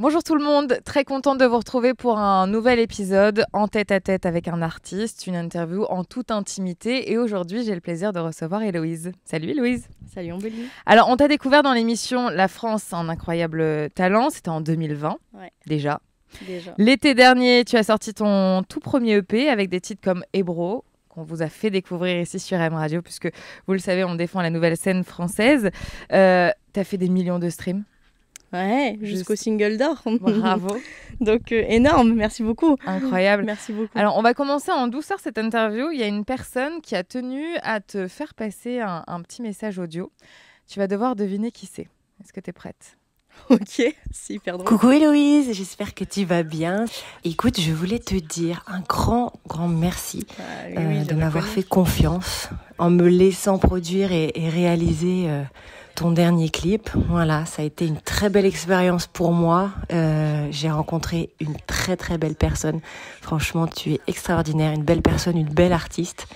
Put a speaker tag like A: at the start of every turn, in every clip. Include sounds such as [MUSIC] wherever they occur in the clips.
A: Bonjour tout le monde, très contente de vous retrouver pour un nouvel épisode en tête à tête avec un artiste, une interview en toute intimité. Et aujourd'hui, j'ai le plaisir de recevoir Héloïse. Salut Héloïse. Salut Ambélie. Alors, on t'a découvert dans l'émission La France, en incroyable talent. C'était en 2020 déjà. L'été dernier, tu as sorti ton tout premier EP avec des titres comme Hébro, qu'on vous a fait découvrir ici sur M Radio, puisque vous le savez, on défend la nouvelle scène française. Euh, t'as tu fait des millions de streams Ouais, jusqu'au single d'or. Bravo. [LAUGHS] Donc euh, énorme, merci beaucoup. Incroyable. Merci beaucoup. Alors on va commencer en douceur cette interview. Il y a une personne qui a tenu à te faire passer un, petit message audio. Tu vas devoir deviner qui c'est. Est-ce que tu es prête Ok, super. [LAUGHS] Coucou Héloïse, j'espère que tu vas bien. Écoute, je voulais te dire un grand, grand merci ah euh, de m'avoir fait confiance en me laissant produire et, réaliser euh, ton dernier clip. Voilà, ça a été une très belle expérience pour moi. Euh, j'ai rencontré une très très belle personne. Franchement, tu es extraordinaire, une belle personne, une belle artiste.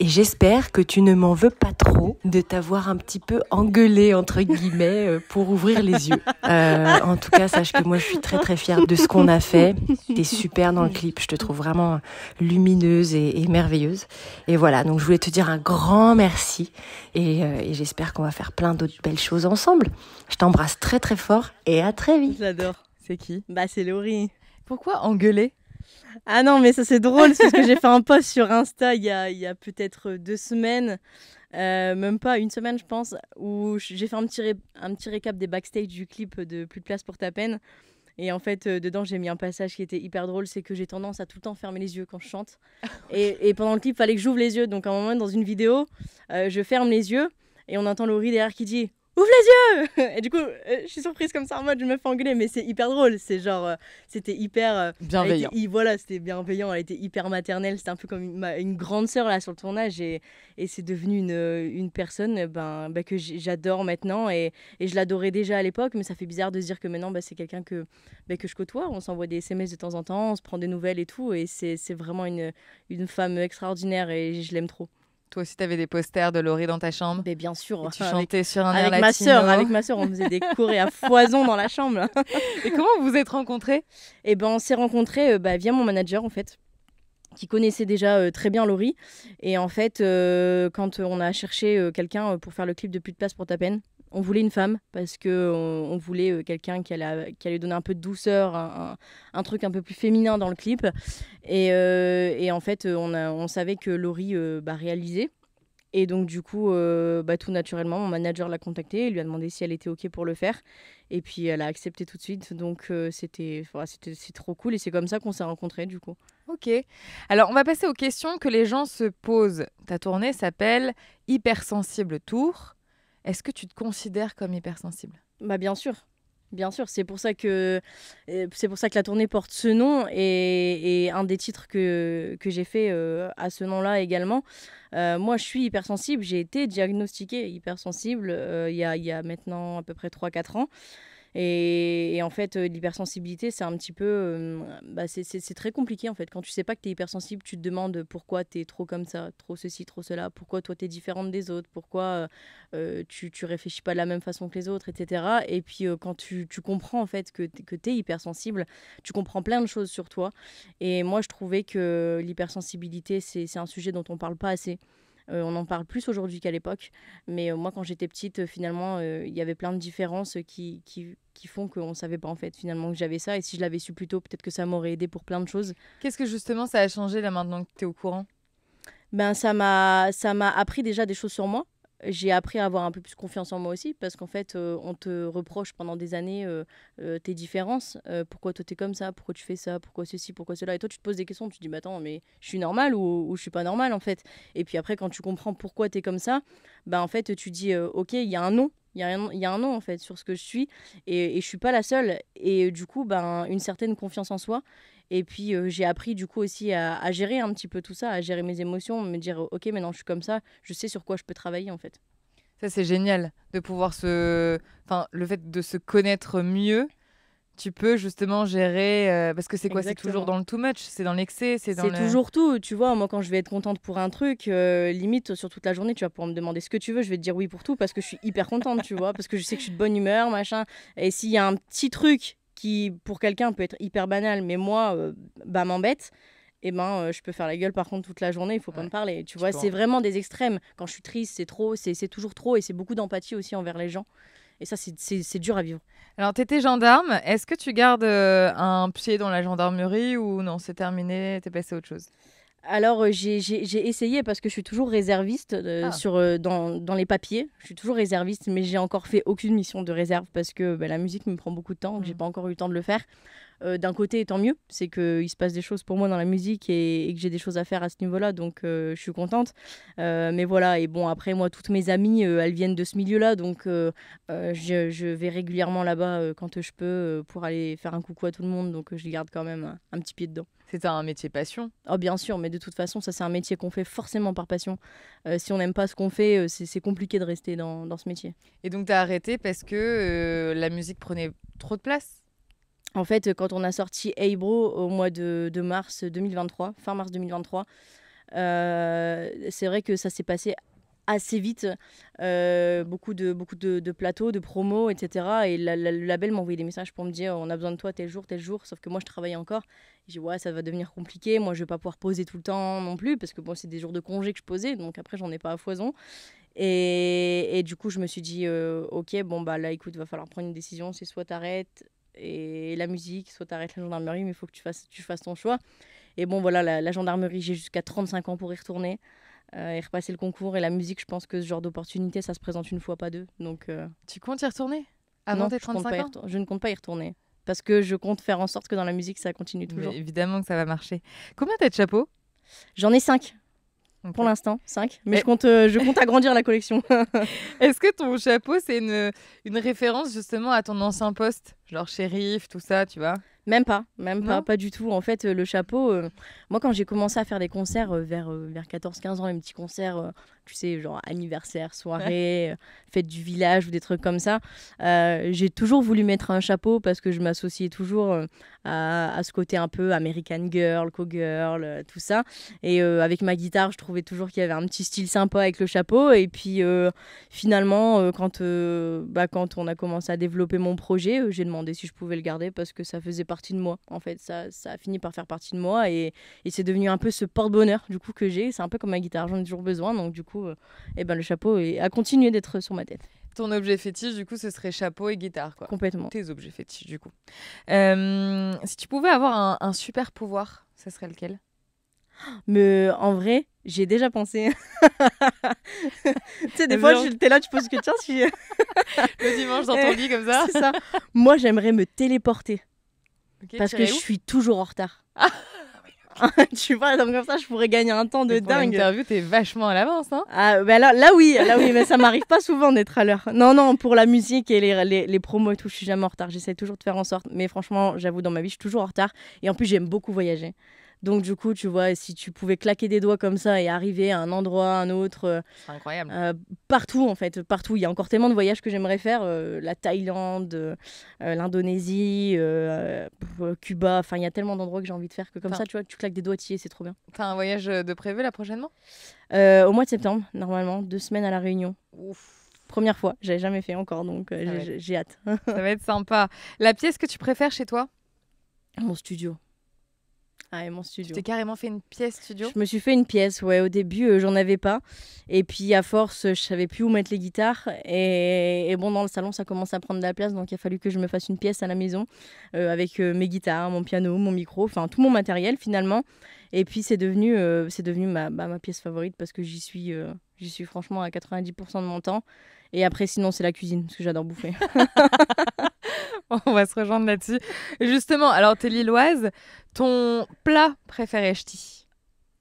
A: Et j'espère que tu ne m'en veux pas trop de t'avoir un petit peu engueulé entre guillemets euh, pour ouvrir les yeux. Euh, en tout cas, sache que moi je suis très très fière de ce qu'on a fait. es super dans le clip. Je te trouve vraiment lumineuse et, merveilleuse. Et voilà, donc je voulais te dire un grand merci et j'espère qu'on va faire plein d'autres belles choses ensemble. Je t'embrasse très très fort
B: et à très vite. J'adore. C'est qui Bah c'est Laurie. Pourquoi engueuler Ah non mais ça c'est drôle parce que j'ai fait un post sur Insta il y a, a peut-être deux semaines. Euh, même pas une semaine je pense où j'ai fait un petit, un petit récap des backstage du clip de Plus de place pour ta peine et en fait, euh, dedans, j'ai mis un passage qui était hyper drôle, c'est que j'ai tendance à tout le temps fermer les yeux quand je chante. [LAUGHS] Et, pendant le clip, fallait que j'ouvre les yeux. Donc à un moment, dans une vidéo, euh, je ferme les yeux et on entend Laurie derrière qui dit Ouvre les yeux [LAUGHS] Et du coup, euh, je suis surprise comme ça en mode je me fais engueuler, mais c'est hyper drôle. C'est genre, euh, c'était hyper. Euh, bienveillant. voilà, c'était bienveillant. Elle était hyper maternelle. C'était un peu comme une, grande sœur là sur le tournage. Et, et c'est devenu une, une, personne ben, ben, que j'adore maintenant. Et, et je l'adorais déjà à l'époque, mais ça fait bizarre de se dire que maintenant, ben, c'est quelqu'un que, ben, que je côtoie. On s'envoie des SMS de temps en temps, on se prend des nouvelles et tout. Et c'est vraiment une, une femme extraordinaire et je l'aime trop. Toi aussi, tu avais des posters de Laurie dans ta chambre Mais bien sûr. tu hein, chantais sur un air avec ma soeur, avec ma sœur, on faisait des [LAUGHS] cours à foison dans la chambre. et comment vous vous êtes rencontrés Eh ben, on s'est rencontrés euh, bah, via mon manager en fait qui connaissait déjà euh, très bien Laurie. Et en fait, euh, quand on a cherché quelqu'un pour faire le clip de Plus de place pour ta peine, on voulait une femme parce que on, voulait euh, quelqu'un qui allait, qui allait donner un peu de douceur, un, truc un peu plus féminin dans le clip. Et, euh, en fait, euh, on, savait que Laurie bah, réalisait. Et donc, du coup, bah, tout naturellement, mon manager l'a contacté. et lui a demandé si elle était OK pour le faire. Et puis, elle a accepté tout de suite. Donc, c'était c'est trop cool. Et c'est comme ça qu'on s'est rencontrés, du coup. OK. Alors, on va
A: passer aux questions que les gens se posent. Ta tournée s'appelle Hypersensible Tour. Est-ce que tu te considères comme hypersensible
B: Bah bien sûr. Bien sûr, c'est pour ça que euh, c'est pour ça que la tournée porte ce nom et, un des titres que, j'ai fait euh, à ce nom-là également. Euh, moi, je suis hypersensible. J'ai été diagnostiquée hypersensible il, y a, il, y a, maintenant à peu près 3-4 ans. Et, en fait, euh, l'hypersensibilité, c'est un petit peu. Euh, bah, c'est très compliqué en fait. Quand tu sais pas que tu es hypersensible, tu te demandes pourquoi tu es trop comme ça, trop ceci, trop cela, pourquoi toi tu es différente des autres, pourquoi euh, tu, tu réfléchis pas de la même façon que les autres, etc. Et puis quand tu, comprends en fait que, que tu es hypersensible, tu comprends plein de choses sur toi. Et moi, je trouvais que l'hypersensibilité, c'est un sujet dont on ne parle pas assez. Euh, on en parle plus aujourd'hui qu'à l'époque, mais euh, moi quand j'étais petite, euh, finalement, il y avait plein de différences qui, qui, qui font qu'on ne savait pas en fait finalement que j'avais ça. Et si je l'avais su plus tôt, peut-être que ça m'aurait aidé pour plein de choses. Qu'est-ce que justement ça a changé là maintenant que tu es au courant ben, ça m'a ça m'a appris déjà des choses sur moi j'ai appris à avoir un peu plus confiance en moi aussi parce qu'en fait, euh, on te reproche pendant des années euh, euh, tes différences. pourquoi toi t'es comme ça Pourquoi tu fais ça Pourquoi ceci Pourquoi cela Et toi, tu te poses des questions. Tu dis, mais attends, mais je suis normal ou, je je suis pas normal en fait Et puis après, quand tu comprends pourquoi t'es comme ça, bah en fait, tu dis, ok, il y a un nom il y, a un nom en fait sur ce que je suis et, et je suis pas la seule et euh, du coup ben une certaine confiance en soi et puis euh, j'ai appris du coup aussi à, à, gérer un petit peu tout ça à gérer mes émotions me dire ok maintenant je suis comme ça je sais sur quoi je peux travailler en fait ça
A: c'est génial de pouvoir se enfin le fait de se connaître mieux tu peux justement gérer euh, parce que c'est quoi c'est toujours dans le too much c'est dans l'excès c'est toujours
B: tout tu vois moi quand je vais être contente pour un truc euh, limite sur toute la journée tu vas pouvoir me demander ce que tu veux je vais te dire oui pour tout parce que je suis hyper contente tu vois parce que je sais que je suis de bonne humeur machin et s'il y a un petit truc qui pour quelqu'un peut être hyper banal mais moi euh, bah m'embête et eh ben je peux faire la gueule par contre toute la journée, il faut pas me parler. Tu vois, c'est vraiment des extrêmes. Quand je suis triste, c'est trop, c'est toujours trop et c'est beaucoup d'empathie aussi envers les gens. Et ça, c'est dur à vivre. Alors, tu étais gendarme. Est-ce que tu
A: gardes euh, un pied dans la gendarmerie ou non, c'est terminé, t'es passé à autre chose
B: alors euh, j'ai essayé parce que je suis toujours réserviste euh, ah. sur, dans, dans, les papiers. Je suis toujours réserviste, mais j'ai encore fait aucune mission de réserve parce que bah, la musique me prend beaucoup de temps, donc je j'ai mm. pas encore eu le temps de le faire. Euh, d'un côté, tant mieux, c'est qu'il se passe des choses pour moi dans la musique et, que j'ai des choses à faire à ce niveau-là, donc euh, je suis contente. Euh, mais voilà, et bon, après, moi, toutes mes amies, elles viennent de ce milieu-là, donc je, vais régulièrement là-bas quand je peux pour aller faire un coucou à tout le monde, donc je garde quand même un, petit pied dedans. C'est un métier passion. Oh bien sûr, mais de toute façon, ça c'est un métier qu'on fait forcément par passion. si on n'aime pas ce qu'on fait, c'est compliqué de rester dans, ce métier. Et donc tu as arrêté parce que la musique prenait trop de place en fait, quand on a sorti Hey Bro au mois de, mars 2023, fin mars 2023, euh, c'est vrai que ça s'est passé assez vite. Euh, beaucoup de, beaucoup de, plateaux, de promos, etc. Et la, le label envoyé des messages pour me dire on a besoin de toi tel jour, tel jour. Sauf que moi, je travaillais encore. J'ai dit ouais, ça va devenir compliqué. Moi, je ne vais pas pouvoir poser tout le temps non plus parce que bon, c'est des jours de congé que je posais. Donc après, j'en ai pas à foison. Et, du coup, je me suis dit euh, ok, bon, bah là, écoute, va falloir prendre une décision. C'est soit t'arrêtes, et la musique, soit tu la gendarmerie, mais il faut que tu fasses, tu fasses ton choix. Et bon, voilà, la, gendarmerie, j'ai jusqu'à 35 ans pour y retourner euh, et repasser le concours. Et la musique, je pense que ce genre d'opportunité, ça se présente une fois, pas deux. Donc, euh, Tu comptes y retourner non tes 35 ans Je ne compte pas y retourner. Parce que je compte faire en sorte que dans la musique, ça continue toujours. évidemment que ça va marcher. Combien t'as de chapeaux J'en ai 5. Pour l'instant, 5. Mais, je, compte, euh, je compte agrandir la collection. [LAUGHS] Est-ce
A: que ton chapeau, c'est une, une, référence justement à ton ancien poste Genre shérif, tout ça,
B: tu vois Même pas, même pas, pas du tout. En fait, euh, le chapeau, euh, moi quand j'ai commencé à faire des concerts vers, vers 14-15 ans, les petits concerts tu sais, genre anniversaire, soirée, euh, fête du village ou des trucs comme ça. Euh, j'ai toujours voulu mettre un chapeau parce que je m'associais toujours euh, à, à, ce côté un peu American Girl, Co-Girl, tout ça. Et avec ma guitare, je trouvais toujours qu'il y avait un petit style sympa avec le chapeau. Et puis finalement, quand, bah, quand on a commencé à développer mon projet, j'ai demandé si je pouvais le garder parce que ça faisait partie de moi. En fait, ça, ça a fini par faire partie de moi et, et c'est devenu un peu ce porte-bonheur du coup que j'ai. C'est un peu comme ma guitare, j'en ai toujours besoin. Donc du coup, coup, euh, eh ben, le chapeau a continué d'être sur ma tête.
A: Ton objet fétiche, du coup, ce serait chapeau et guitare, quoi. Complètement. Tes objets fétiches, du coup. Euh, si tu pouvais avoir un, super pouvoir, ce serait lequel mais
B: en vrai, j'ai déjà pensé. [LAUGHS] tu sais, des fois, t'es là, tu poses que tiens, si. le [LAUGHS] dimanche [LAUGHS] dans ton eh, lit, comme ça. ça. Moi, j'aimerais me téléporter. parce que je suis toujours en retard. [LAUGHS] tu vois, comme ça, je pourrais gagner un temps de dingue. L'interview, t'es vachement à l'avance, hein Ah, bah là, là oui, là oui, mais ça m'arrive pas souvent d'être à l'heure. Non, non, pour la musique et les, les, les, promos et tout, je suis jamais en retard. J'essaie toujours de faire en sorte, mais franchement, j'avoue, dans ma vie, je suis toujours en retard. Et en plus, j'aime beaucoup voyager. Donc du coup, tu vois, si tu pouvais claquer des doigts comme ça et arriver à un endroit, à un autre, euh, C'est incroyable. Euh, partout en fait, partout. Il y a encore tellement de voyages que j'aimerais faire, euh, la Thaïlande, l'Indonésie, Cuba. Enfin, il y a tellement d'endroits que j'ai envie de faire que comme ça, tu vois, tu claques des doigts, c'est trop bien. T'as un voyage de prévu là prochainement Au mois de septembre, normalement, deux semaines à la Réunion. Ouf. Première fois, j'avais jamais fait encore, donc j'ai hâte. [LAUGHS] ça va être sympa. La pièce que tu préfères chez toi Mon studio et ah mon studio. Tu t'es
A: carrément fait une pièce studio Je me
B: suis fait une pièce, ouais. Au début, euh, j'en avais pas. Et puis, à force, je savais plus où mettre les guitares. Et, bon, dans le salon, ça commence à prendre de la place. Donc, il a fallu que je me fasse une pièce à la maison euh, avec euh, mes guitares, mon piano, mon micro, enfin, tout mon matériel finalement. Et puis, c'est devenu, c'est devenu bah, ma, pièce favorite parce que j'y suis, j'y suis franchement à 90% de mon temps. Et après, sinon, c'est la cuisine parce que j'adore bouffer. [LAUGHS] [LAUGHS] on va se rejoindre là-dessus.
A: Justement, alors t'es lilloise, ton plat préféré ch'ti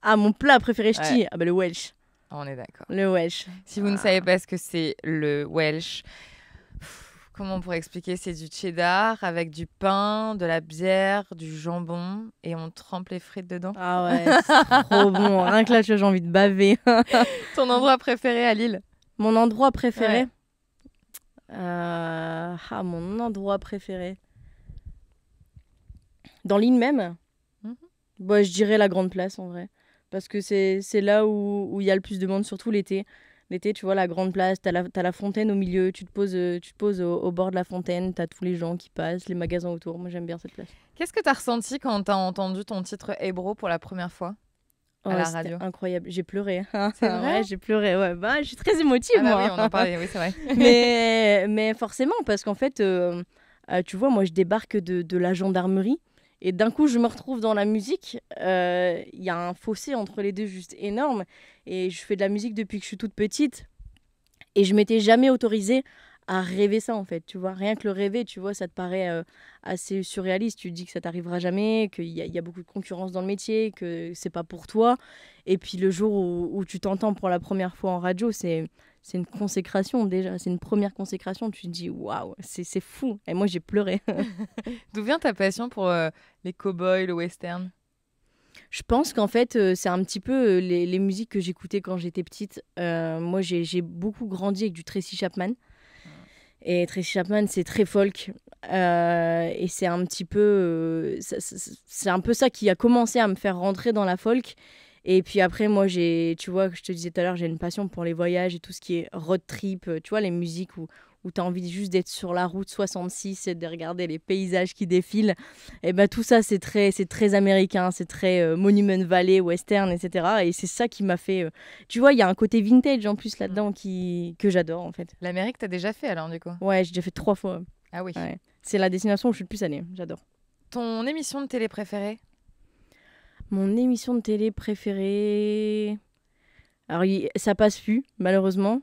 A: Ah, mon plat préféré ch'ti Ah bah le Welsh. On est d'accord. Le Welsh. Si vous ne ah. savez pas ce que c'est le Welsh, comment on pourrait expliquer C'est du cheddar avec du pain, de la bière, du jambon et on trempe les frites dedans. Ah ouais, c'est trop bon. Rien
B: que là, j'ai envie de baver. [LAUGHS] Ton endroit préféré à Lille Mon endroit préféré euh, ah, mon endroit préféré. Dans l'île même mhm. bah, Je dirais la Grande Place en vrai. Parce que c'est là où il y a le plus de monde, surtout l'été. L'été, tu vois, la Grande Place, t'as la, as la fontaine au milieu, tu te poses, euh, tu te poses au, bord de la fontaine, tu as tous les gens qui passent, les magasins autour. Moi, j'aime bien cette place.
A: Qu'est-ce que tu as ressenti quand tu as entendu ton titre Hébro pour la première fois
B: Oh, la radio. Incroyable, j'ai pleuré. [LAUGHS] C'est vrai j'ai pleuré. Ouais, bah, je suis très émotive ah bah on oui, c'est vrai. [LAUGHS] mais, forcément, parce qu'en fait, euh, euh, tu vois, moi, je débarque de, de la gendarmerie et d'un coup, je me retrouve dans la musique. Euh, il y a un fossé entre les deux juste énorme. Et je fais de la musique depuis que je suis toute petite et je m'étais jamais autorisée à rêver ça en fait, tu vois. Rien que le rêver, tu vois, ça te paraît assez surréaliste. Tu dis que ça t'arrivera jamais, qu'il y, a beaucoup de concurrence dans le métier, que c'est pas pour toi. Et puis le jour où, tu t'entends pour la première fois en radio, c'est c'est une consécration déjà, c'est une première consécration. Tu te dis waouh, c'est fou. Et moi j'ai pleuré. [LAUGHS] D'où vient ta passion pour les cowboys, le western je pense qu'en fait, c'est un petit peu les, les musiques que j'écoutais quand j'étais petite. Euh, moi, j'ai beaucoup grandi avec du Tracy Chapman. Et Tracy Chapman, c'est très folk. Euh, et c'est un petit peu. Euh, c'est un peu ça qui a commencé à me faire rentrer dans la folk. Et puis après, moi, j'ai, tu vois, je te disais tout à l'heure, j'ai une passion pour les voyages et tout ce qui est road trip, euh, tu vois, les musiques où, où tu as envie juste d'être sur la route 66 et de regarder les paysages qui défilent. Et bien, tout ça, c'est très, c'est très américain, c'est très euh, Monument Valley, western, etc. Et c'est ça qui m'a fait. Euh, tu vois, il y a un côté vintage en plus là-dedans mm. qui, que j'adore en fait. L'Amérique, tu as déjà fait alors du coup Ouais, j'ai déjà fait trois fois. Ah oui. C'est la destination où je suis le plus allée, j'adore.
A: Ton émission de télé préférée
B: mon émission de télé préférée. Alors, ça passe plus, malheureusement.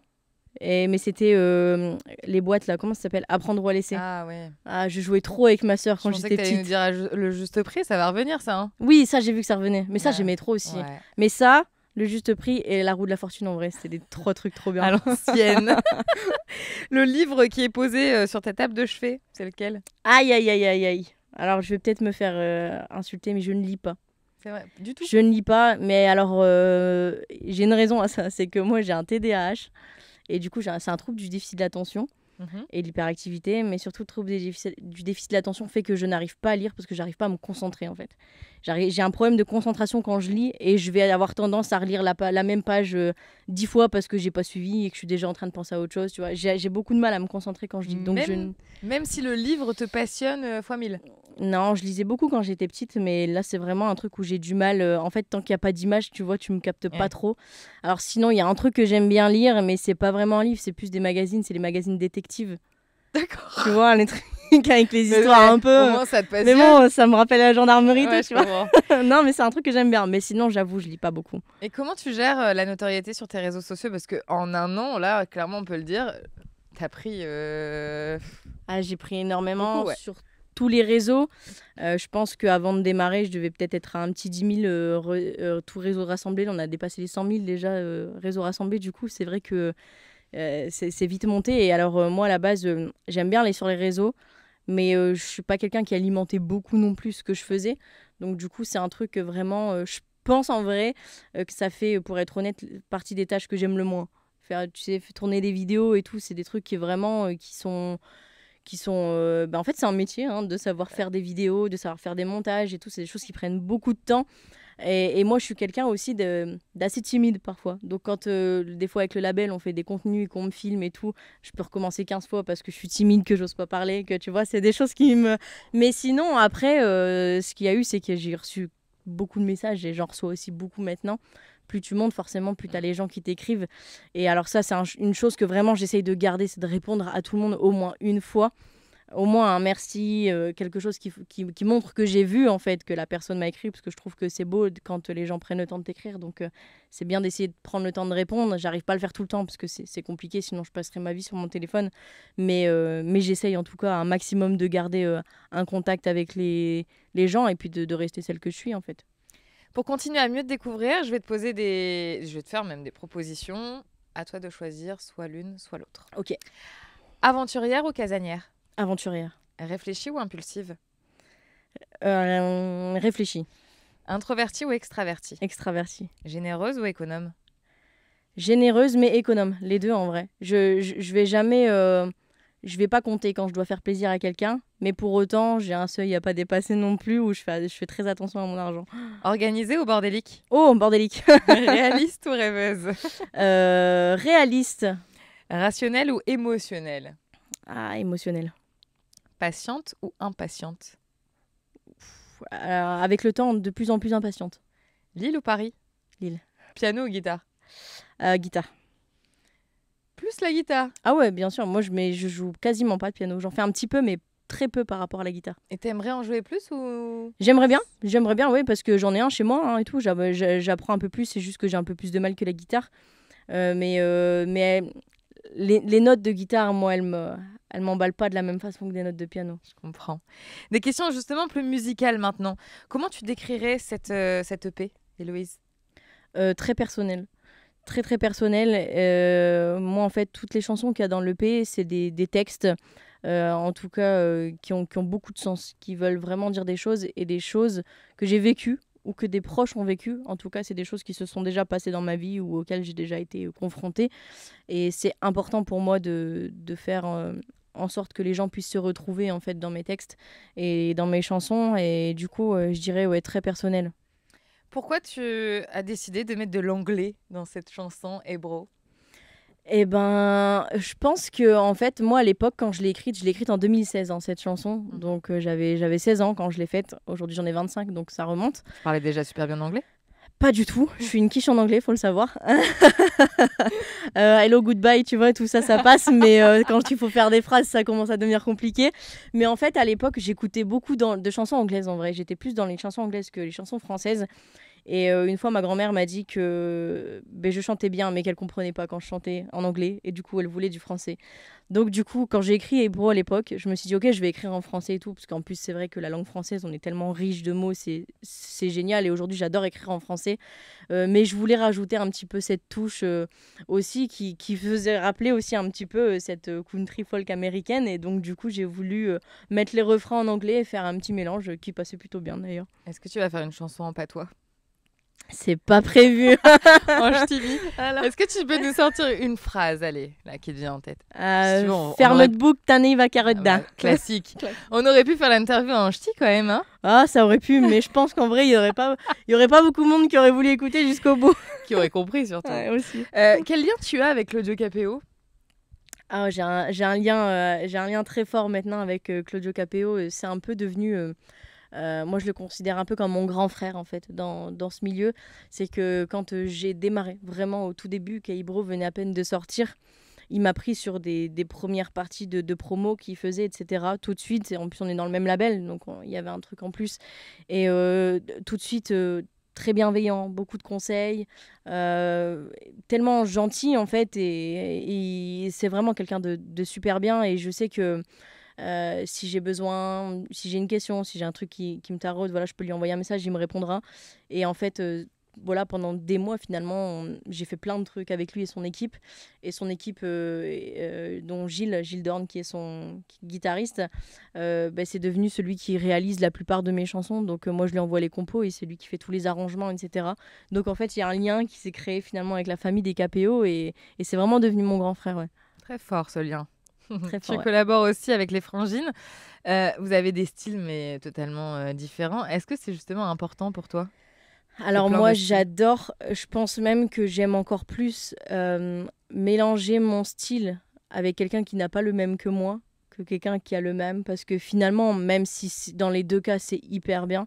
B: Et, mais c'était euh, les boîtes, là, comment ça s'appelle Apprendre ou à laisser. Ah. Ah je jouais trop avec ma sœur quand j'étais petite. nous dire le juste prix, ça va revenir ça. Hein. Oui, ça, j'ai vu que ça revenait. Mais ça, j'aimais trop aussi. Mais ça, le juste prix et la roue de la fortune, en vrai, c'était des trois trucs trop bien. À l'ancienne. [LAUGHS] le livre qui est posé euh, sur ta table de chevet, c'est lequel Aïe, aïe, aïe, aïe, aïe. Alors, je vais peut-être me faire euh, insulter, mais je ne lis pas du tout. Je ne lis pas, mais alors euh, j'ai une raison à ça, c'est que moi j'ai un TDAH et du coup c'est un trouble du déficit d'attention mhm. et de l'hyperactivité, mais surtout le trouble du déficit, du de l'attention fait que je n'arrive pas à lire parce que j'arrive pas à me concentrer en fait. J'ai un problème de concentration quand je lis et je vais avoir tendance à relire la, même page euh, dix fois parce que j'ai pas suivi et que je suis déjà en train de penser à autre chose. Tu vois, j'ai beaucoup de mal à me concentrer quand je lis. Donc
A: même, si le livre te passionne euh, fois
B: mille. Non, je lisais beaucoup quand j'étais petite, mais là, c'est vraiment un truc où j'ai du mal. Euh, en fait, tant qu'il n'y a pas d'image, tu vois, tu me captes pas trop. Alors, sinon, il y a un truc que j'aime bien lire, mais c'est pas vraiment un livre, c'est plus des magazines, c'est les magazines détectives. D'accord. Tu vois, les trucs [LAUGHS] avec les histoires un peu. Euh, ça te passe mais bon, ça me rappelle la gendarmerie, tu vois. [LAUGHS] non, mais c'est un truc que j'aime bien. Mais sinon, j'avoue, je lis pas beaucoup.
A: Et comment tu gères euh, la notoriété sur tes réseaux sociaux Parce que en un an, là, clairement, on peut le dire,
B: t'as pris. Ah, j'ai pris énormément, surtout tous les réseaux. Euh, je pense qu'avant de démarrer, je devais peut-être être à un petit 10 000 euh, euh, tout réseau rassemblé. On a dépassé les 100 000 déjà réseau rassemblé. Du coup, c'est vrai que c'est vite monté. Et alors, moi, à la base, j'aime bien aller sur les réseaux, mais je suis pas quelqu'un qui alimentait beaucoup non plus ce que je faisais. Donc, du coup, c'est un truc vraiment, je pense en vrai que ça fait, pour être honnête, partie des tâches que j'aime le moins. Faire, tu sais, tourner des vidéos et tout, c'est des trucs qui vraiment qui sont qui sont. Euh, bah, en fait, c'est un métier hein, de savoir faire des vidéos, de savoir faire des montages et tout. C'est des choses qui prennent beaucoup de temps. Et, moi, je suis quelqu'un aussi d'assez timide parfois. Donc, quand euh, des fois avec le label, on fait des contenus, et qu'on me filme et tout, je peux recommencer 15 fois parce que je suis timide, que j'ose pas parler, que tu vois, c'est des choses qui me. Mais sinon, après, euh, ce qu'il y a eu, c'est que j'ai reçu beaucoup de messages et j'en reçois aussi beaucoup maintenant plus tu montes, forcément, plus tu as mm. les gens qui t'écrivent. Et alors, ça, c'est une chose que vraiment j'essaye de garder, c'est de répondre à tout le monde au moins une fois. Au moins un merci, euh, quelque chose qui, montre que j'ai vu, en fait, que la personne m'a écrit, parce que je trouve que c'est beau quand les gens prennent le temps de t'écrire. Donc, euh, c'est bien d'essayer de prendre le temps de répondre. J'arrive pas à le faire tout le temps, parce que c'est compliqué, sinon je passerai ma vie sur mon téléphone. Mais, euh, mais j'essaye, en tout cas, un maximum de garder un contact avec les, gens et puis de, de rester celle que je suis, en fait.
A: Pour continuer à mieux te découvrir, je vais te poser des. Je vais te faire même des propositions. À toi de choisir soit l'une, soit l'autre. Ok. Aventurière ou casanière Aventurière. Réfléchie ou impulsive
B: euh, Réfléchie. Introvertie ou extravertie Extravertie. Généreuse ou économe Généreuse mais économe, les deux en vrai. Je, je, vais jamais. Euh, je vais pas compter quand je dois faire plaisir à quelqu'un, mais pour autant, j'ai un seuil à pas dépasser non plus où je fais, je fais très attention à mon argent. Organisé ou bordélique Oh, bordélique [LAUGHS] Réaliste ou
A: rêveuse
B: euh, Réaliste. Rationnelle ou
A: émotionnelle Ah, émotionnelle. Patiente ou impatiente
B: euh, Avec le temps, de plus en plus impatiente. Lille ou Paris Lille. Piano ou guitare euh, Guitare la guitare. Ah ouais, bien sûr. Moi, je, mais je joue quasiment pas de piano. J'en fais un petit peu, mais très peu par rapport à la guitare. Et t'aimerais en jouer
A: plus ou J'aimerais bien,
B: j'aimerais bien, oui, parce que j'en ai un chez moi hein, et tout. J'apprends un peu plus, c'est juste que j'ai un peu plus de mal que la guitare. Euh, mais euh, mais les, notes de guitare, moi, elles me, elles m'emballent pas de la même façon que des notes de piano. Je comprends. Des questions justement plus musicales maintenant. Comment tu décrirais cette, euh, cette EP, Héloïse Très personnelle très très personnel. Euh, moi, en fait, toutes les chansons qu'il y a dans l'EP, c'est des, des, textes, euh, en tout cas, euh, qui ont, qui, ont, beaucoup de sens, qui veulent vraiment dire des choses et des choses que j'ai vécues ou que des proches ont vécues, En tout cas, c'est des choses qui se sont déjà passées dans ma vie ou auxquelles j'ai déjà été confrontée. Et c'est important pour moi de, de faire en sorte que les gens puissent se retrouver en fait dans mes textes et dans mes chansons. Et du coup, je dirais ouais, très personnel.
A: Pourquoi tu as décidé de mettre de l'anglais dans cette chanson Hébro
B: eh ben, je pense que en fait, moi à l'époque quand je l'ai écrite, je l'ai écrite en 2016 hein, cette chanson. Mhm. Donc euh, j'avais j'avais 16 ans quand je l'ai faite. Aujourd'hui, j'en ai 25, donc ça remonte. Tu parlais déjà super bien anglais pas du tout. Je suis une quiche en anglais, faut le savoir. [LAUGHS] Euh, hello, goodbye, tu vois, tout ça, ça passe. Mais euh, quand il faut faire des phrases, ça commence à devenir compliqué. Mais en fait, à l'époque, j'écoutais beaucoup de chansons anglaises en vrai. J'étais plus dans les chansons anglaises que les chansons françaises. Et euh, une fois, ma grand-mère m'a dit que ben, je chantais bien, mais qu'elle comprenait pas quand je chantais en anglais. Et du coup, elle voulait du français. Donc, du coup, quand j'ai écrit hébreu à l'époque, je me suis dit, OK, je vais écrire en français et tout. Parce qu'en plus, c'est vrai que la langue française, on est tellement riche de mots, c'est, génial. Et aujourd'hui, j'adore écrire en français. Euh, mais je voulais rajouter un petit peu cette touche euh, aussi qui, qui, faisait rappeler aussi un petit peu cette country folk américaine. Et donc, du coup, j'ai voulu mettre les refrains en anglais et faire un petit mélange qui passait plutôt bien d'ailleurs. Est-ce que tu vas faire une chanson en patois c'est pas prévu.
A: Ange [LAUGHS] est-ce que tu peux nous sortir une phrase, allez, là, qui te vient en tête Ferme le
B: bouc, Faire notre carotte ah bah, Classique. on aurait pu faire
A: l'interview en Ange
B: quand même, hein Ah, ça aurait pu, mais je pense qu'en vrai, il n'y aurait, pas... Y aurait pas beaucoup de monde qui aurait voulu écouter jusqu'au bout. [LAUGHS] qui aurait compris, surtout. Ouais, aussi. Euh, quel lien tu as avec Claudio Capéo ah, j'ai un, un, lien, euh, j'ai un lien très fort maintenant avec euh, Claudio Capéo. C'est un peu devenu euh, moi, je le considère un peu comme mon grand frère, en fait, dans, dans ce milieu. C'est que quand euh, j'ai démarré, vraiment au tout début, Kaibro venait à peine de sortir, il m'a pris sur des, des, premières parties de, de promo qu'il faisait, etc. Tout de suite, en plus, on est dans le même label, donc il y avait un truc en plus. Et euh, tout de suite, très bienveillant, beaucoup de conseils, tellement gentil en fait, et, et c'est vraiment quelqu'un de, de, super bien. Et je sais que euh, si j'ai besoin, si j'ai une question, si j'ai un truc qui, me taraude, voilà, je peux lui envoyer un message, il me répondra. Et en fait, euh, voilà, pendant des mois, finalement, j'ai fait plein de trucs avec lui et son équipe. Et son équipe, euh, dont Gilles, Gilles Dorn, qui est son guitariste, ben, c'est devenu celui qui réalise la plupart de mes chansons. Donc, moi, je lui envoie les compos et c'est lui qui fait tous les arrangements, etc. Donc, en fait, il y a un lien qui s'est créé finalement avec la famille des KPO et, c'est vraiment devenu mon grand frère. Très fort ce lien. [LAUGHS] tu
A: collabores aussi avec
B: les frangines. Euh, vous avez des styles, mais totalement euh, différents. Est-ce que c'est justement important pour toi Alors, moi, j'adore. Je pense même que j'aime encore plus euh, mélanger mon style avec quelqu'un qui n'a pas le même que moi, que quelqu'un qui a le même. Parce que finalement, même si dans les deux cas, c'est hyper bien,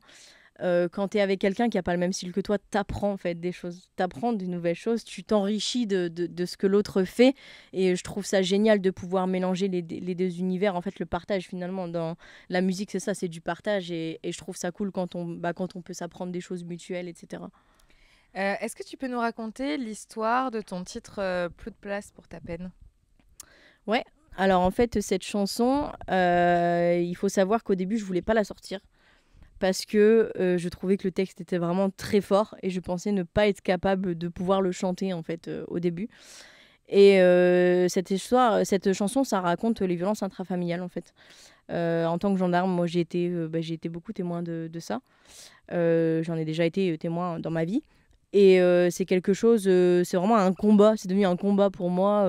B: euh, quand tu es avec quelqu'un qui n'a pas le même style que toi, t'apprends en fait des choses, t'apprends des nouvelles choses, tu t'enrichis de, ce que l'autre fait. Et je trouve ça génial de pouvoir mélanger les, deux univers. En fait, le partage finalement dans la musique, c'est ça, c'est du partage. Et, je trouve ça cool quand on, bah, quand on peut s'apprendre des choses mutuelles, etc. Euh, est-ce que tu peux nous
A: raconter l'histoire de ton titre euh, Plus de place pour ta peine
B: Ouais, alors en fait, cette chanson, il faut savoir qu'au début, je voulais pas la sortir parce que euh, je trouvais que le texte était vraiment très fort et je pensais ne pas être capable de pouvoir le chanter en fait euh, au début. Et euh, cette histoire, cette chanson, ça raconte les violences intrafamiliales en fait. en tant que gendarme, moi j'ai été, bah, j'ai été beaucoup témoin de, de ça. J'en ai déjà été témoin dans ma vie. Et c'est quelque chose, c'est vraiment un combat, c'est devenu un combat pour moi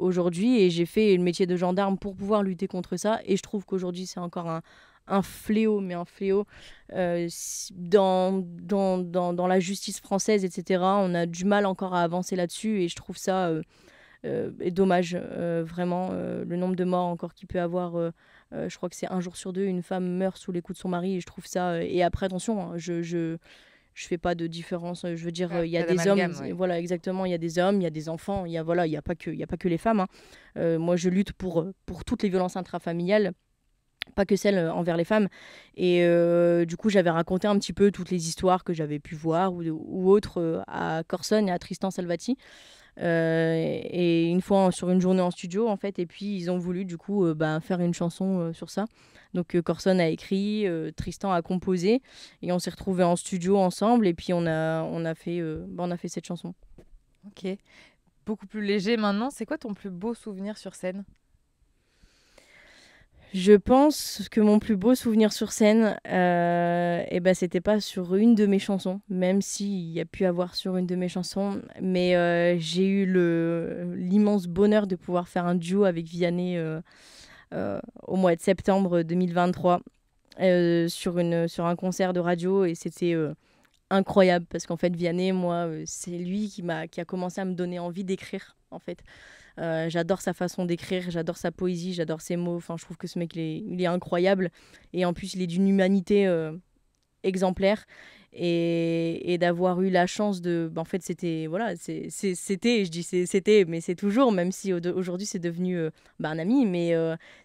B: aujourd'hui. Et j'ai fait le métier de gendarme pour pouvoir lutter contre ça. Et je trouve qu'aujourd'hui c'est encore un, un fléau, mais un fléau. Euh, dans, dans, la justice française, etc., on a du mal encore à avancer là-dessus et je trouve ça euh, euh dommage, euh, vraiment, le nombre de morts encore qu'il peut avoir. je crois que c'est un jour sur deux, une femme meurt sous les coups de son mari et je trouve ça. et après, attention, hein, je, je fais pas de différence. Je veux dire, il y a des hommes, voilà, exactement, il y a des hommes, il y a des enfants, il y a voilà, il y a pas que, a pas que les femmes. Hein. moi, je lutte pour pour toutes les violences intrafamiliales pas que celle euh, envers les femmes. Et euh, du coup, j'avais raconté un petit peu toutes les histoires que j'avais pu voir ou, autres euh, à Corson et à Tristan Salvati. et une fois sur une journée en studio, en fait, et puis ils ont voulu du coup ben, faire une chanson sur ça. Donc Corson a écrit, Tristan a composé, et on s'est retrouvé en studio ensemble, et puis on a, on a, fait, ben, on a fait cette chanson.
A: Ok. Beaucoup plus léger maintenant, c'est quoi ton plus beau souvenir sur scène
B: je pense que mon plus beau souvenir sur scène, euh, eh ben, c'était pas sur une de mes chansons, même s'il y a pu avoir sur une de mes chansons, mais euh, j'ai eu l'immense bonheur de pouvoir faire un duo avec Vianney euh, euh, au mois de septembre 2023 sur, un concert de radio et c'était incroyable parce qu'en fait Vianney, moi, c'est lui qui, m'a, qui a commencé à me donner envie d'écrire en fait. Euh, j'adore sa façon d'écrire, j'adore sa poésie, j'adore ses mots. Enfin, je trouve que ce mec, il est, incroyable. Et en plus, il est d'une humanité euh, exemplaire. Et, d'avoir eu la chance de. Bah, en fait, c'était. Voilà, c'était, je dis c'était, mais c'est toujours, même si aujourd'hui c'est devenu euh, bah, un ami, mais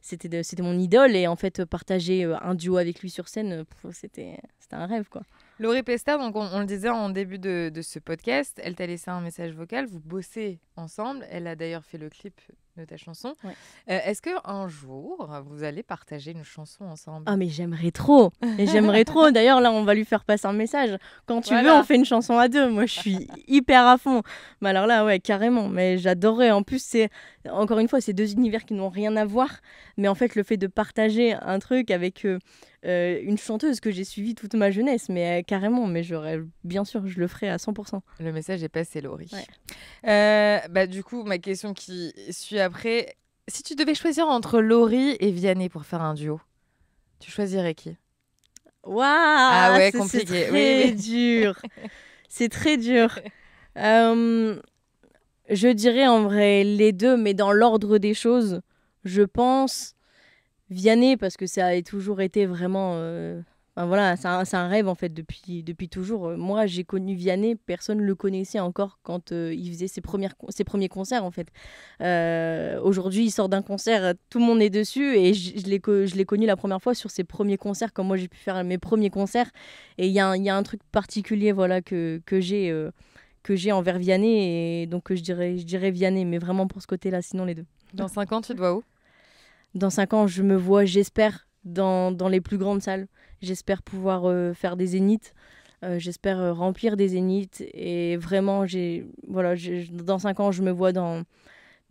B: c'était mon idole. Et en fait, partager un duo avec lui sur scène, c'était un rêve, quoi.
A: Laurie Pesta, on, le disait en début de ce podcast, elle t'a laissé un message vocal. Vous bossez ensemble. Elle a d'ailleurs fait le clip de ta chanson. Euh, est-ce que un jour vous allez partager une chanson ensemble Ah mais j'aimerais trop. j'aimerais
B: trop. [LAUGHS] D'ailleurs là, on va lui faire passer un message. Quand tu veux, on fait une chanson à deux. Moi, je suis hyper à fond. Mais alors là, ouais, carrément. Mais j'adorerais En plus, c'est encore une fois, c'est deux univers qui n'ont rien à voir. Mais en fait, le fait de partager un truc avec euh, euh, une chanteuse que j'ai suivie toute ma jeunesse, mais carrément. Mais j'aurais, bien sûr, je le ferai à 100%. Le message est passé,
A: Laurie. Bah, du coup, ma question qui suit après, si tu devais choisir entre Laurie et Vianney pour faire un duo, tu choisirais qui
B: Waouh Ah [LAUGHS] C'est très dur. c'est très dur. je dirais en vrai les deux, mais dans l'ordre des choses, je pense Vianney parce que ça a toujours été vraiment euh, voilà, c'est un, rêve en fait depuis, depuis toujours. Euh, moi, j'ai connu Vianney, personne ne le connaissait encore quand euh, il faisait ses, ses premiers concerts en fait. Euh, aujourd'hui, il sort d'un concert, tout le monde est dessus et je, je l'ai connu la première fois sur ses premiers concerts, comme moi j'ai pu faire mes premiers concerts. Et il y, a un truc particulier voilà que, que j'ai envers Vianney et donc je dirais, je dirais Vianney, mais vraiment pour ce côté-là, sinon les deux. Dans cinq ans, tu te vois où Dans cinq ans, je me vois, j'espère, dans, dans les plus grandes salles. J'espère pouvoir euh, faire des zéniths. Euh, j'espère euh, remplir des zéniths. Et vraiment, j'ai voilà, dans cinq ans, je me vois dans,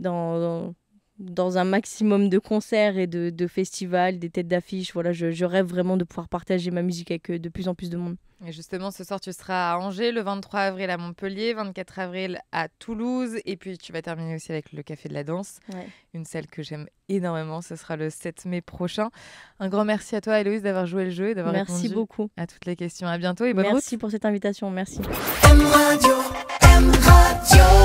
B: dans, dans un maximum de concerts et de, festivals, des têtes d'affiches. Voilà, je, rêve vraiment de pouvoir partager ma musique avec euh, de plus en plus de monde.
A: Et justement, ce soir, tu seras à Angers, le 23 avril à Montpellier, 24 avril à Toulouse, et puis tu vas terminer aussi avec le Café de la Danse, une salle que j'aime énormément. Ce sera le 7 mai prochain. Un grand merci à toi, Héloïse, d'avoir joué le jeu et d'avoir répondu beaucoup. à toutes les questions. À bientôt et bonne route. Merci pour cette invitation. Merci.
B: Radio, M Radio.